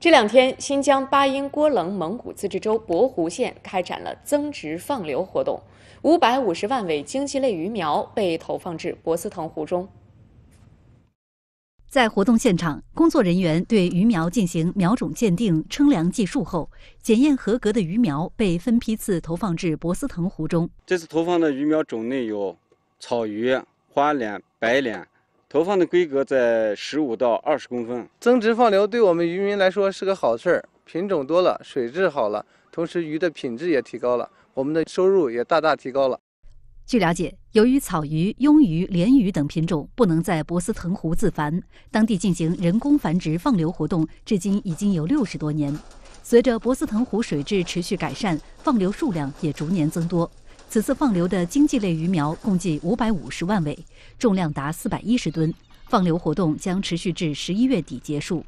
这两天，新疆巴音郭楞蒙古自治州博湖县开展了增殖放流活动，五百五十万尾经济类鱼苗被投放至博斯腾湖中。在活动现场，工作人员对鱼苗进行苗种鉴定、称量计数后，检验合格的鱼苗被分批次投放至博斯腾湖中。这次投放的鱼苗种类有草鱼、花鲢、白鲢。投放的规格在十五到二十公分。增殖放流对我们渔民来说是个好事儿，品种多了，水质好了，同时鱼的品质也提高了，我们的收入也大大提高了。据了解，由于草鱼、鳙鱼、鲢鱼等品种不能在博斯腾湖自繁，当地进行人工繁殖放流活动，至今已经有六十多年。随着博斯腾湖水质持续改善，放流数量也逐年增多。此次放流的经济类鱼苗共计五百五十万尾，重量达四百一十吨，放流活动将持续至十一月底结束。